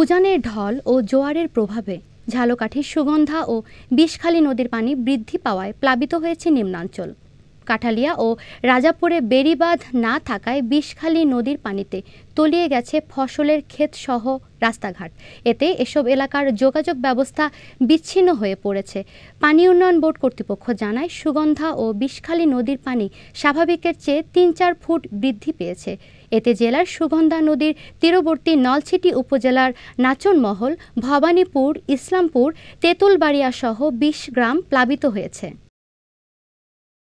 উজানের ঢল ও জোয়ারের প্রভাবে ঝালকাঠির সুগন্ধা ও বিষখালী নদীর পানি বৃদ্ধি পাওয়ায় প্লাবিত হয়েছে নিম্নাঞ্চল কাঠালিয়া ও রাজাপুরে বেড়িবাঁধ না থাকায় বিষখালী নদীর পানিতে তলিয়ে গেছে ফসলের ক্ষেতসহ রাস্তাঘাট এতে এসব এলাকার যোগাযোগ ব্যবস্থা বিচ্ছিন্ন হয়ে পড়েছে পানি উন্নয়ন বোর্ড কর্তৃপক্ষ জানায় সুগন্ধা ও বিষখালী নদীর পানি স্বাভাবিকের চেয়ে তিন চার ফুট বৃদ্ধি পেয়েছে এতে জেলার সুগন্ধা নদীর তীরবর্তী নলছিটি উপজেলার নাচনমহল ভবানীপুর ইসলামপুর তেঁতুলবাড়িয়া সহ বিশ গ্রাম প্লাবিত হয়েছে